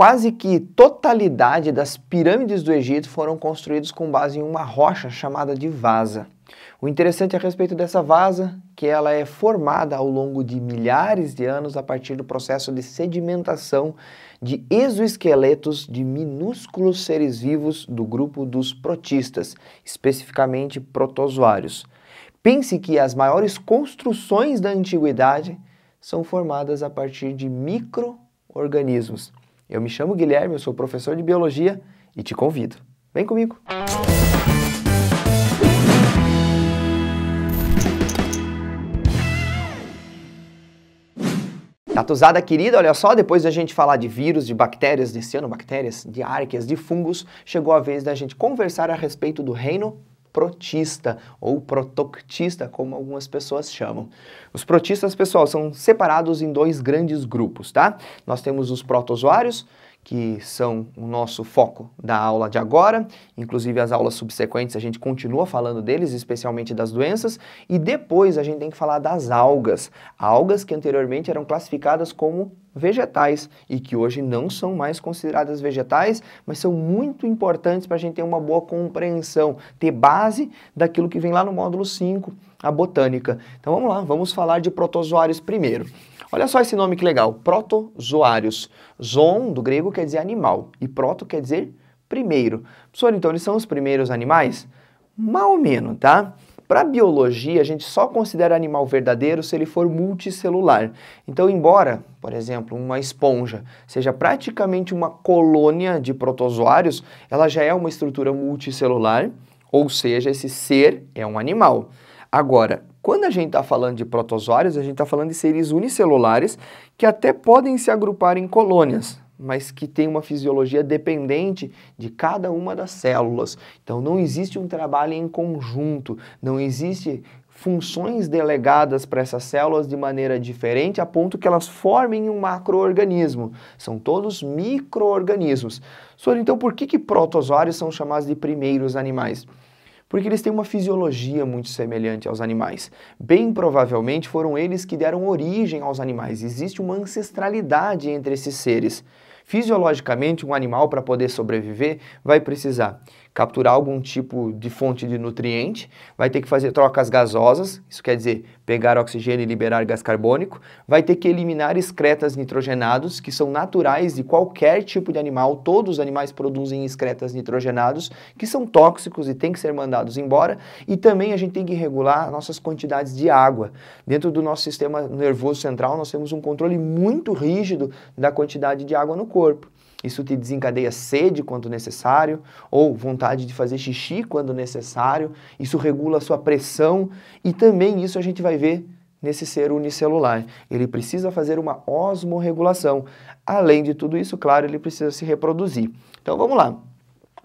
quase que totalidade das pirâmides do Egito foram construídas com base em uma rocha chamada de vaza. O interessante é a respeito dessa vaza que ela é formada ao longo de milhares de anos a partir do processo de sedimentação de exoesqueletos de minúsculos seres vivos do grupo dos protistas, especificamente protozoários. Pense que as maiores construções da antiguidade são formadas a partir de microorganismos. Eu me chamo Guilherme, eu sou professor de biologia e te convido. Vem comigo! Tatuzada querida, olha só, depois da gente falar de vírus, de bactérias, de cianobactérias, de árqueas, de fungos, chegou a vez da gente conversar a respeito do reino protista ou protoctista, como algumas pessoas chamam. Os protistas, pessoal, são separados em dois grandes grupos, tá? Nós temos os protozoários, que são o nosso foco da aula de agora. Inclusive, as aulas subsequentes a gente continua falando deles, especialmente das doenças. E depois a gente tem que falar das algas. Algas que anteriormente eram classificadas como vegetais e que hoje não são mais consideradas vegetais, mas são muito importantes para a gente ter uma boa compreensão, ter base daquilo que vem lá no módulo 5 a botânica. Então vamos lá, vamos falar de protozoários primeiro. Olha só esse nome que legal, protozoários. Zon do grego, quer dizer animal, e proto quer dizer primeiro. Professor, então eles são os primeiros animais? Mal ou menos, tá? Para biologia, a gente só considera animal verdadeiro se ele for multicelular. Então, embora, por exemplo, uma esponja seja praticamente uma colônia de protozoários, ela já é uma estrutura multicelular, ou seja, esse ser é um animal. Agora, quando a gente está falando de protozoários, a gente está falando de seres unicelulares que até podem se agrupar em colônias, mas que têm uma fisiologia dependente de cada uma das células. Então não existe um trabalho em conjunto, não existe funções delegadas para essas células de maneira diferente a ponto que elas formem um macroorganismo. São todos microorganismos. Sor, então por que, que protozoários são chamados de primeiros animais? porque eles têm uma fisiologia muito semelhante aos animais. Bem provavelmente foram eles que deram origem aos animais, existe uma ancestralidade entre esses seres. Fisiologicamente, um animal, para poder sobreviver, vai precisar capturar algum tipo de fonte de nutriente, vai ter que fazer trocas gasosas, isso quer dizer pegar oxigênio e liberar gás carbônico, vai ter que eliminar excretas nitrogenados, que são naturais de qualquer tipo de animal, todos os animais produzem excretas nitrogenados, que são tóxicos e têm que ser mandados embora, e também a gente tem que regular nossas quantidades de água. Dentro do nosso sistema nervoso central, nós temos um controle muito rígido da quantidade de água no corpo. Isso te desencadeia sede quando necessário, ou vontade de fazer xixi quando necessário. Isso regula a sua pressão e também isso a gente vai ver nesse ser unicelular. Ele precisa fazer uma osmorregulação. Além de tudo isso, claro, ele precisa se reproduzir. Então vamos lá.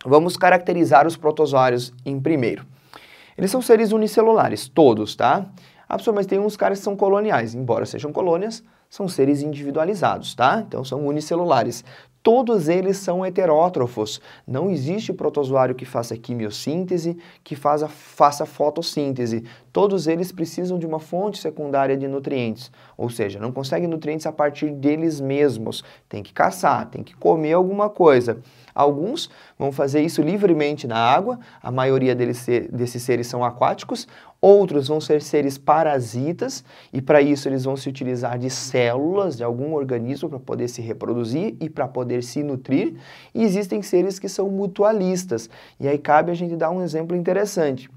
Vamos caracterizar os protozoários em primeiro. Eles são seres unicelulares, todos, tá? Absolutamente ah, tem uns caras que são coloniais, embora sejam colônias, são seres individualizados, tá? Então são unicelulares todos eles são heterótrofos. Não existe protozoário que faça quimiossíntese, que faça, faça fotossíntese. Todos eles precisam de uma fonte secundária de nutrientes, ou seja, não conseguem nutrientes a partir deles mesmos. Tem que caçar, tem que comer alguma coisa. Alguns vão fazer isso livremente na água, a maioria deles, desses seres são aquáticos, outros vão ser seres parasitas, e para isso eles vão se utilizar de células de algum organismo para poder se reproduzir e para poder se nutrir. E existem seres que são mutualistas, e aí cabe a gente dar um exemplo interessante.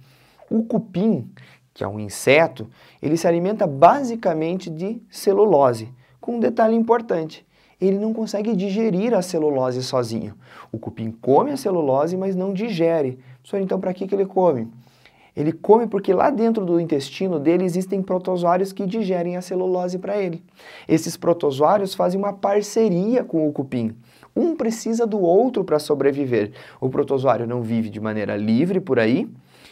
O cupim, que é um inseto, ele se alimenta basicamente de celulose, com um detalhe importante ele não consegue digerir a celulose sozinho. O cupim come a celulose, mas não digere. Professor, então para que, que ele come? Ele come porque lá dentro do intestino dele existem protozoários que digerem a celulose para ele. Esses protozoários fazem uma parceria com o cupim. Um precisa do outro para sobreviver. O protozoário não vive de maneira livre por aí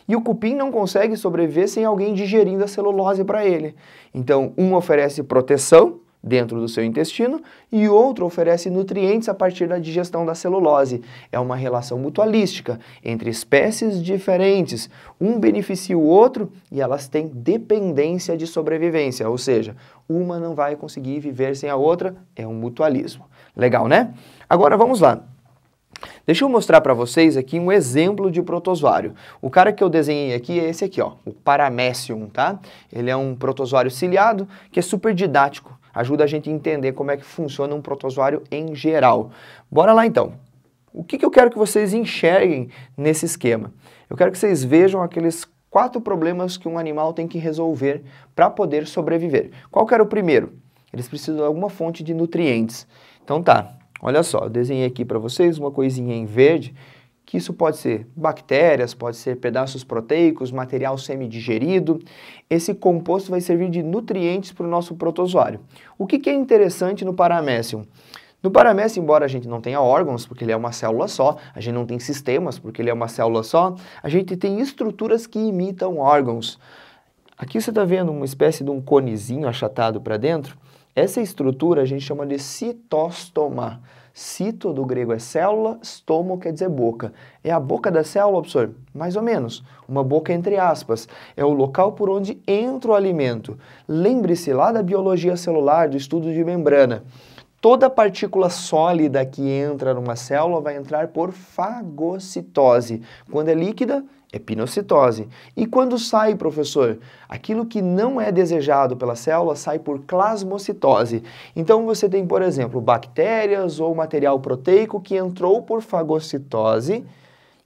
e o cupim não consegue sobreviver sem alguém digerindo a celulose para ele. Então, um oferece proteção dentro do seu intestino e outro oferece nutrientes a partir da digestão da celulose. É uma relação mutualística entre espécies diferentes. Um beneficia o outro e elas têm dependência de sobrevivência, ou seja, uma não vai conseguir viver sem a outra, é um mutualismo. Legal, né? Agora vamos lá. Deixa eu mostrar para vocês aqui um exemplo de protozoário. O cara que eu desenhei aqui é esse aqui, ó, o Paramécium, tá? Ele é um protozoário ciliado que é super didático ajuda a gente a entender como é que funciona um protozoário em geral. Bora lá então. O que, que eu quero que vocês enxerguem nesse esquema? Eu quero que vocês vejam aqueles quatro problemas que um animal tem que resolver para poder sobreviver. Qual que era o primeiro? Eles precisam de alguma fonte de nutrientes. Então tá, olha só, eu desenhei aqui para vocês uma coisinha em verde que isso pode ser bactérias, pode ser pedaços proteicos, material semidigerido. Esse composto vai servir de nutrientes para o nosso protozoário. O que, que é interessante no paramécium? No paramécio, embora a gente não tenha órgãos, porque ele é uma célula só, a gente não tem sistemas, porque ele é uma célula só, a gente tem estruturas que imitam órgãos. Aqui você está vendo uma espécie de um conezinho achatado para dentro. Essa estrutura a gente chama de citostoma. Cito do grego é célula, estomo quer dizer boca. É a boca da célula, professor? Mais ou menos. Uma boca entre aspas. É o local por onde entra o alimento. Lembre-se lá da biologia celular, do estudo de membrana. Toda partícula sólida que entra numa célula vai entrar por fagocitose. Quando é líquida, epinocitose. E quando sai, professor? Aquilo que não é desejado pela célula sai por clasmocitose. Então você tem, por exemplo, bactérias ou material proteico que entrou por fagocitose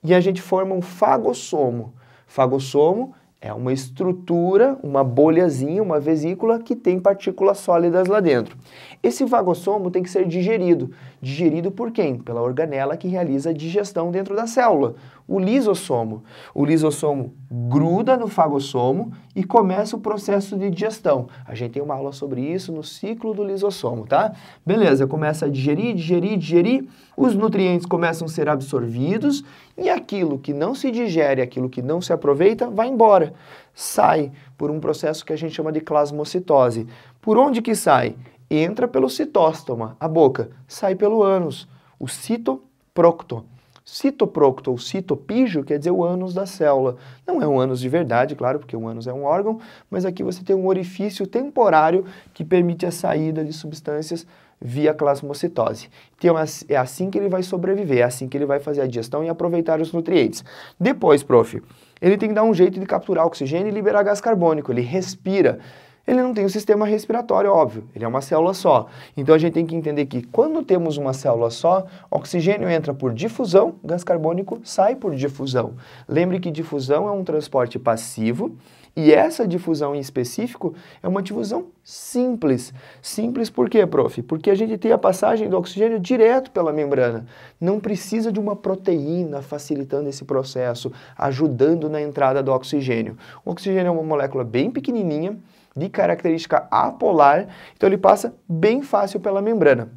e a gente forma um fagossomo. Fagossomo é uma estrutura, uma bolhazinha, uma vesícula que tem partículas sólidas lá dentro. Esse fagossomo tem que ser digerido digerido por quem? Pela organela que realiza a digestão dentro da célula, o lisossomo. O lisossomo gruda no fagossomo e começa o processo de digestão. A gente tem uma aula sobre isso no ciclo do lisossomo, tá? Beleza, começa a digerir, digerir, digerir, os nutrientes começam a ser absorvidos e aquilo que não se digere, aquilo que não se aproveita, vai embora. Sai por um processo que a gente chama de plasmocitose. Por onde que sai? entra pelo citóstoma, a boca, sai pelo ânus, o citoprocto. Citoprocto ou citopígio quer dizer o ânus da célula. Não é um ânus de verdade, claro, porque o ânus é um órgão, mas aqui você tem um orifício temporário que permite a saída de substâncias via plasmocitose. Então é assim, é assim que ele vai sobreviver, é assim que ele vai fazer a digestão e aproveitar os nutrientes. Depois, prof, ele tem que dar um jeito de capturar oxigênio e liberar gás carbônico, ele respira ele não tem o sistema respiratório, óbvio, ele é uma célula só. Então a gente tem que entender que quando temos uma célula só, oxigênio entra por difusão, gás carbônico sai por difusão. Lembre que difusão é um transporte passivo e essa difusão em específico é uma difusão simples. Simples por quê, prof? Porque a gente tem a passagem do oxigênio direto pela membrana. Não precisa de uma proteína facilitando esse processo, ajudando na entrada do oxigênio. O oxigênio é uma molécula bem pequenininha de característica apolar, então ele passa bem fácil pela membrana.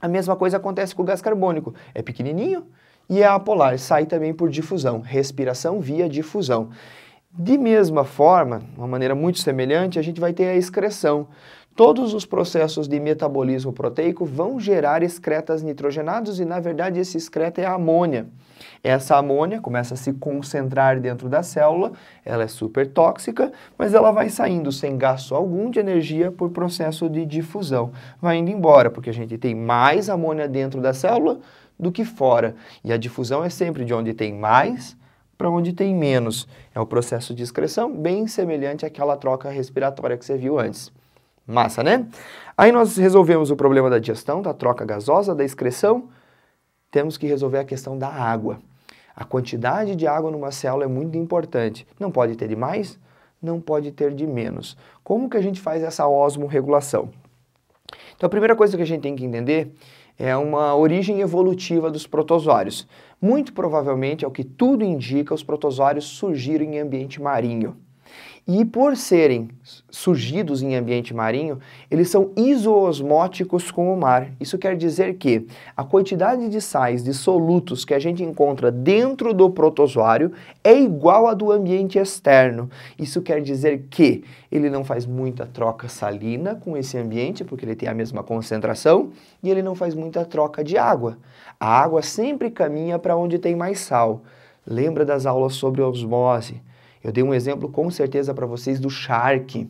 A mesma coisa acontece com o gás carbônico, é pequenininho e é apolar, sai também por difusão, respiração via difusão. De mesma forma, uma maneira muito semelhante, a gente vai ter a excreção. Todos os processos de metabolismo proteico vão gerar excretas nitrogenados e, na verdade, esse excreta é a amônia. Essa amônia começa a se concentrar dentro da célula, ela é super tóxica, mas ela vai saindo sem gasto algum de energia por processo de difusão. Vai indo embora, porque a gente tem mais amônia dentro da célula do que fora. E a difusão é sempre de onde tem mais para onde tem menos. É um processo de excreção bem semelhante àquela troca respiratória que você viu antes. Massa, né? Aí nós resolvemos o problema da digestão, da troca gasosa, da excreção. Temos que resolver a questão da água. A quantidade de água numa célula é muito importante. Não pode ter de mais, não pode ter de menos. Como que a gente faz essa osmorregulação? Então a primeira coisa que a gente tem que entender é uma origem evolutiva dos protozoários. Muito provavelmente, é o que tudo indica, os protozoários surgiram em ambiente marinho. E por serem surgidos em ambiente marinho, eles são isoosmóticos com o mar. Isso quer dizer que a quantidade de sais, de solutos que a gente encontra dentro do protozoário é igual à do ambiente externo. Isso quer dizer que ele não faz muita troca salina com esse ambiente, porque ele tem a mesma concentração, e ele não faz muita troca de água. A água sempre caminha para onde tem mais sal. Lembra das aulas sobre osmose? Eu dei um exemplo com certeza para vocês do Shark.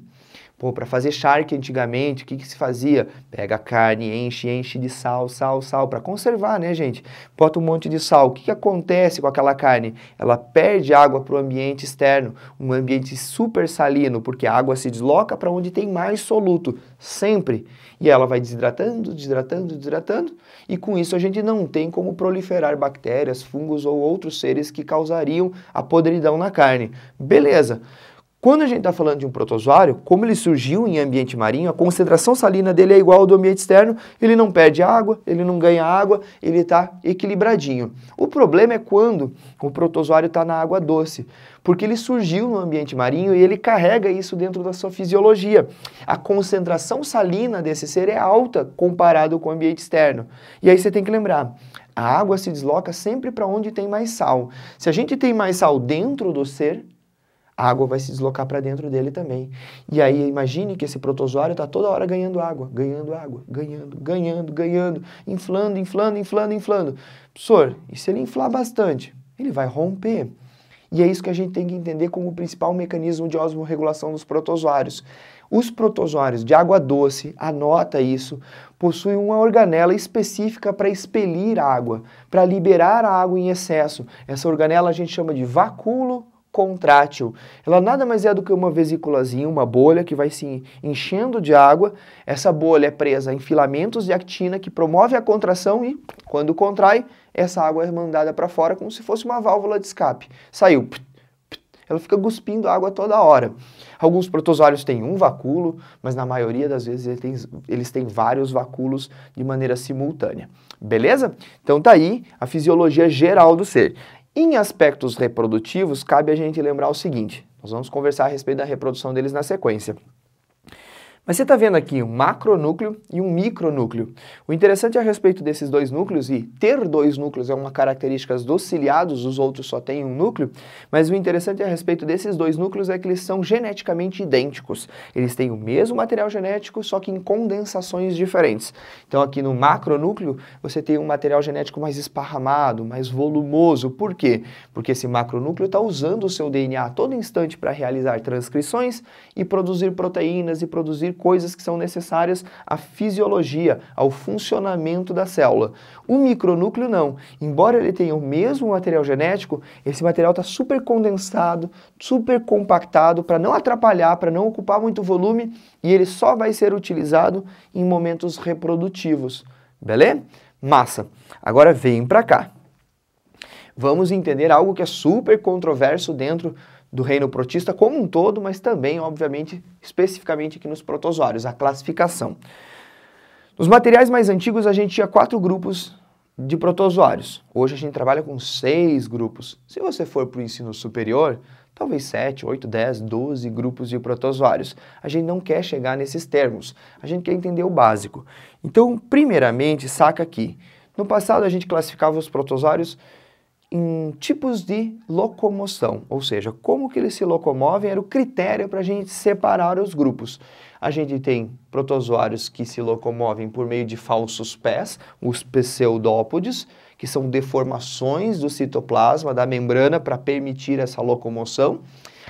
Pô, para fazer charque antigamente, o que, que se fazia? Pega a carne, enche, enche de sal, sal, sal, para conservar, né, gente? Bota um monte de sal. O que, que acontece com aquela carne? Ela perde água para o ambiente externo, um ambiente super salino, porque a água se desloca para onde tem mais soluto, sempre. E ela vai desidratando, desidratando, desidratando, e com isso a gente não tem como proliferar bactérias, fungos ou outros seres que causariam a podridão na carne. Beleza. Quando a gente está falando de um protozoário, como ele surgiu em ambiente marinho, a concentração salina dele é igual ao do ambiente externo, ele não perde água, ele não ganha água, ele está equilibradinho. O problema é quando o protozoário está na água doce, porque ele surgiu no ambiente marinho e ele carrega isso dentro da sua fisiologia. A concentração salina desse ser é alta comparado com o ambiente externo. E aí você tem que lembrar, a água se desloca sempre para onde tem mais sal. Se a gente tem mais sal dentro do ser, a água vai se deslocar para dentro dele também. E aí imagine que esse protozoário está toda hora ganhando água, ganhando água, ganhando, ganhando, ganhando, inflando, inflando, inflando, inflando. Professor, e se ele inflar bastante? Ele vai romper. E é isso que a gente tem que entender como o principal mecanismo de osmorregulação dos protozoários. Os protozoários de água doce, anota isso, possuem uma organela específica para expelir água, para liberar a água em excesso. Essa organela a gente chama de vacúolo contrátil. Ela nada mais é do que uma vesículazinha, uma bolha que vai se enchendo de água. Essa bolha é presa em filamentos de actina que promove a contração e, quando contrai, essa água é mandada para fora como se fosse uma válvula de escape. Saiu. Ela fica cuspindo água toda hora. Alguns protozoários têm um vacúolo, mas na maioria das vezes eles têm, eles têm vários vacúolos de maneira simultânea. Beleza? Então tá aí a fisiologia geral do ser. Em aspectos reprodutivos, cabe a gente lembrar o seguinte: nós vamos conversar a respeito da reprodução deles na sequência. Mas você está vendo aqui um macronúcleo e um micronúcleo. O interessante é a respeito desses dois núcleos, e ter dois núcleos é uma característica dos ciliados, os outros só têm um núcleo, mas o interessante é a respeito desses dois núcleos é que eles são geneticamente idênticos. Eles têm o mesmo material genético, só que em condensações diferentes. Então aqui no macronúcleo, você tem um material genético mais esparramado, mais volumoso. Por quê? Porque esse macronúcleo está usando o seu DNA a todo instante para realizar transcrições e produzir proteínas e produzir coisas que são necessárias à fisiologia, ao funcionamento da célula. O micronúcleo não. Embora ele tenha o mesmo material genético, esse material está super condensado, super compactado para não atrapalhar, para não ocupar muito volume e ele só vai ser utilizado em momentos reprodutivos. Beleza? Massa. Agora vem para cá vamos entender algo que é super controverso dentro do reino protista como um todo, mas também, obviamente, especificamente aqui nos protozoários, a classificação. Nos materiais mais antigos, a gente tinha quatro grupos de protozoários. Hoje a gente trabalha com seis grupos. Se você for para o ensino superior, talvez 7, 8, 10, 12 grupos de protozoários. A gente não quer chegar nesses termos, a gente quer entender o básico. Então, primeiramente, saca aqui. No passado, a gente classificava os protozoários em tipos de locomoção, ou seja, como que eles se locomovem era o critério para a gente separar os grupos. A gente tem protozoários que se locomovem por meio de falsos pés, os pseudópodes, que são deformações do citoplasma, da membrana, para permitir essa locomoção.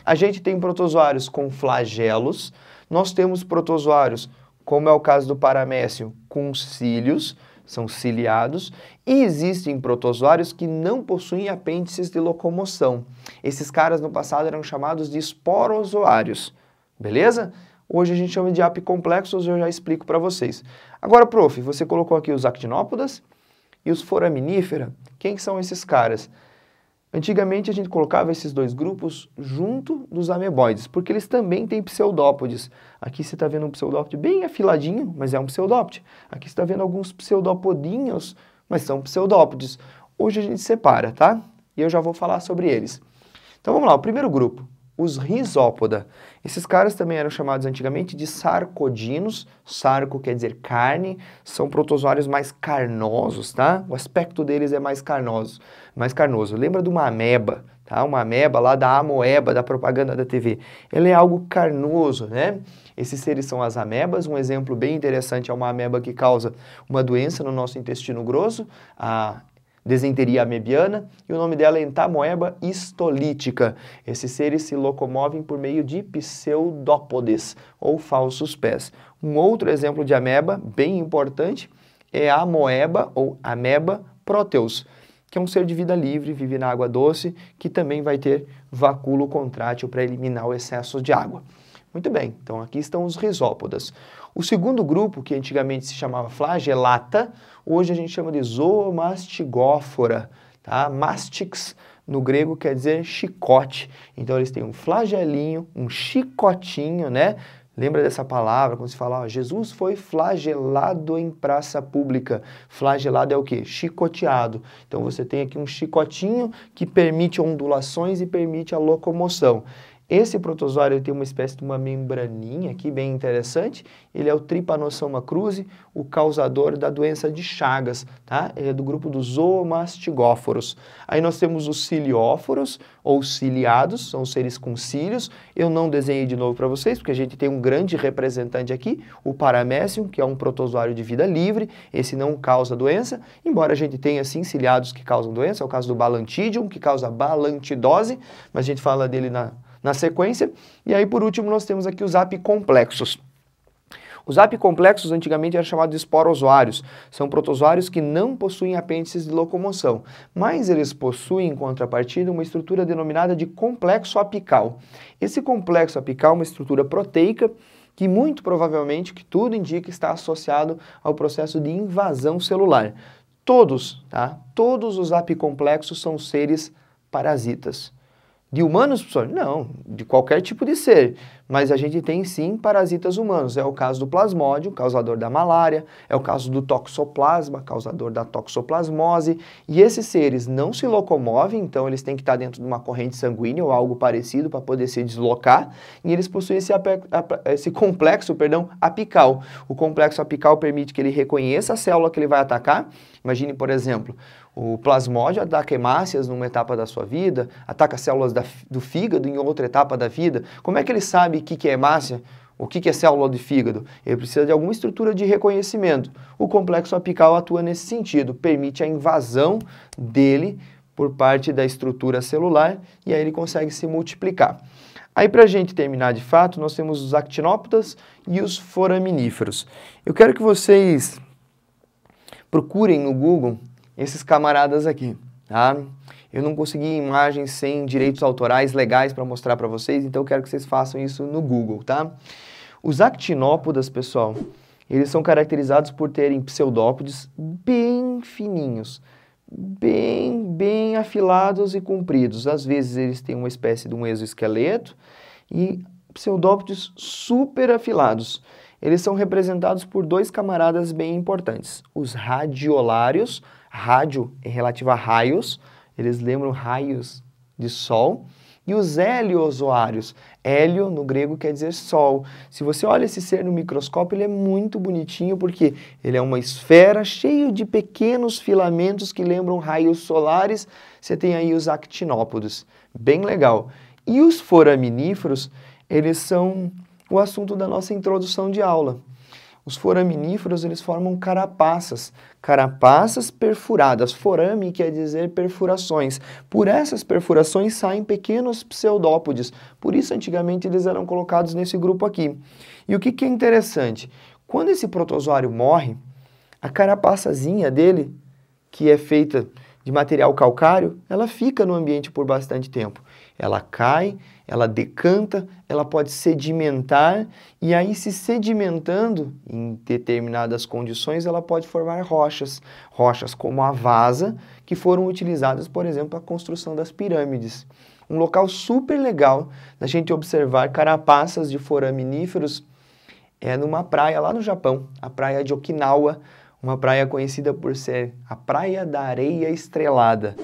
A gente tem protozoários com flagelos, nós temos protozoários, como é o caso do paramécio, com cílios, são ciliados, e existem protozoários que não possuem apêndices de locomoção. Esses caras no passado eram chamados de esporozoários, beleza? Hoje a gente chama de apicomplexos, eu já explico para vocês. Agora, prof, você colocou aqui os actinópodas e os foraminifera. Quem que são esses caras? Antigamente a gente colocava esses dois grupos junto dos ameboides, porque eles também têm pseudópodes. Aqui você está vendo um pseudópode bem afiladinho, mas é um pseudópode. Aqui você está vendo alguns pseudopodinhos, mas são pseudópodes. Hoje a gente separa, tá? E eu já vou falar sobre eles. Então vamos lá, o primeiro grupo os risópoda. Esses caras também eram chamados antigamente de sarcodinos. Sarco quer dizer carne, são protozoários mais carnosos, tá? O aspecto deles é mais carnoso, mais carnoso. Lembra de uma ameba, tá? Uma ameba lá da amoeba, da propaganda da TV. Ela é algo carnoso, né? Esses seres são as amebas. Um exemplo bem interessante é uma ameba que causa uma doença no nosso intestino grosso, a desenteria amebiana e o nome dela é entamoeba histolítica. Esses seres se locomovem por meio de pseudópodes ou falsos pés. Um outro exemplo de ameba bem importante é a amoeba ou ameba proteus, que é um ser de vida livre, vive na água doce, que também vai ter vacúolo contrátil para eliminar o excesso de água. Muito bem, então aqui estão os risópodas. O segundo grupo, que antigamente se chamava flagelata, hoje a gente chama de zoomastigófora, tá? Mastix no grego quer dizer chicote. Então eles têm um flagelinho, um chicotinho, né? Lembra dessa palavra quando se fala, ó, Jesus foi flagelado em praça pública. Flagelado é o quê? Chicoteado. Então você tem aqui um chicotinho que permite ondulações e permite a locomoção. Esse protozoário tem uma espécie de uma membraninha aqui bem interessante, ele é o Trypanosoma cruzi, o causador da doença de Chagas, tá? Ele é do grupo dos zoomastigóforos. Aí nós temos os cilióforos, ou ciliados, são seres com cílios. Eu não desenhei de novo para vocês, porque a gente tem um grande representante aqui, o paramécium, que é um protozoário de vida livre, esse não causa doença, embora a gente tenha sim ciliados que causam doença, é o caso do balantidium, que causa balantidose, mas a gente fala dele na na sequência. E aí, por último, nós temos aqui os apicomplexos. Os apicomplexos antigamente eram chamados de esporozoários. São protozoários que não possuem apêndices de locomoção, mas eles possuem, em contrapartida, uma estrutura denominada de complexo apical. Esse complexo apical é uma estrutura proteica que muito provavelmente, que tudo indica, está associado ao processo de invasão celular. Todos, tá? Todos os apicomplexos são seres parasitas. De humanos, professor? Não, de qualquer tipo de ser. Mas a gente tem sim parasitas humanos. É o caso do plasmódio, causador da malária, é o caso do toxoplasma, causador da toxoplasmose. E esses seres não se locomovem, então eles têm que estar dentro de uma corrente sanguínea ou algo parecido para poder se deslocar. E eles possuem esse, esse complexo perdão, apical. O complexo apical permite que ele reconheça a célula que ele vai atacar. Imagine, por exemplo, o plasmódio ataca hemácias numa etapa da sua vida, ataca células da, do fígado em outra etapa da vida. Como é que ele sabe o que, que é hemácia? O que, que é célula do fígado? Ele precisa de alguma estrutura de reconhecimento. O complexo apical atua nesse sentido, permite a invasão dele por parte da estrutura celular e aí ele consegue se multiplicar. Aí, para a gente terminar de fato, nós temos os actinópodas e os foraminíferos. Eu quero que vocês procurem no Google esses camaradas aqui, tá? Eu não consegui imagens sem direitos autorais legais para mostrar para vocês, então eu quero que vocês façam isso no Google, tá? Os actinópodas, pessoal, eles são caracterizados por terem pseudópodes bem fininhos, bem, bem afilados e compridos. Às vezes eles têm uma espécie de um exoesqueleto e pseudópodes super afilados eles são representados por dois camaradas bem importantes, os radiolários, rádio é relativo a raios, eles lembram raios de sol, e os heliozoários. Hélio, no grego, quer dizer sol. Se você olha esse ser no microscópio, ele é muito bonitinho porque ele é uma esfera cheio de pequenos filamentos que lembram raios solares. Você tem aí os actinópodos. Bem legal. E os foraminíferos, eles são o assunto da nossa introdução de aula. Os foraminíferos, eles formam carapaças, carapaças perfuradas. Forame quer dizer perfurações. Por essas perfurações saem pequenos pseudópodes. Por isso, antigamente, eles eram colocados nesse grupo aqui. E o que, que é interessante? Quando esse protozoário morre, a carapaçazinha dele, que é feita de material calcário, ela fica no ambiente por bastante tempo. Ela cai, ela decanta, ela pode sedimentar e aí se sedimentando em determinadas condições, ela pode formar rochas, rochas como a vasa, que foram utilizadas, por exemplo, para a construção das pirâmides. Um local super legal da gente observar carapaças de foraminíferos é numa praia lá no Japão, a praia de Okinawa, uma praia conhecida por ser a Praia da Areia Estrelada.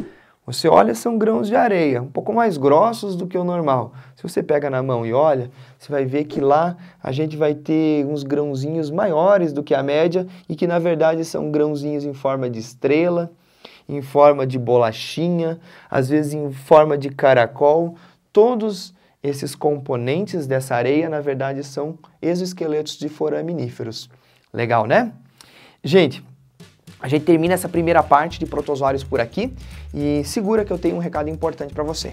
Você olha, são grãos de areia, um pouco mais grossos do que o normal. Se você pega na mão e olha, você vai ver que lá a gente vai ter uns grãozinhos maiores do que a média e que na verdade são grãozinhos em forma de estrela, em forma de bolachinha, às vezes em forma de caracol. Todos esses componentes dessa areia, na verdade, são exoesqueletos de foraminíferos. Legal, né? Gente, a gente termina essa primeira parte de protozoários por aqui e segura que eu tenho um recado importante para você.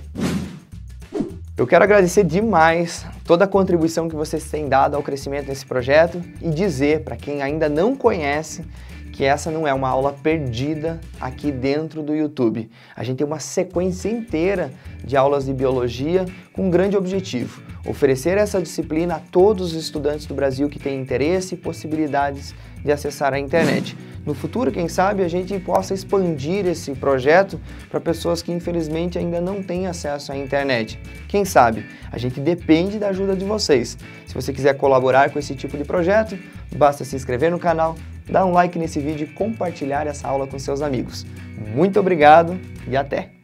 Eu quero agradecer demais toda a contribuição que vocês têm dado ao crescimento desse projeto e dizer para quem ainda não conhece que essa não é uma aula perdida aqui dentro do YouTube. A gente tem uma sequência inteira de aulas de biologia com um grande objetivo: oferecer essa disciplina a todos os estudantes do Brasil que têm interesse e possibilidades de acessar a internet. No futuro, quem sabe, a gente possa expandir esse projeto para pessoas que infelizmente ainda não têm acesso à internet. Quem sabe? A gente depende da ajuda de vocês. Se você quiser colaborar com esse tipo de projeto, Basta se inscrever no canal, dar um like nesse vídeo e compartilhar essa aula com seus amigos. Muito obrigado e até!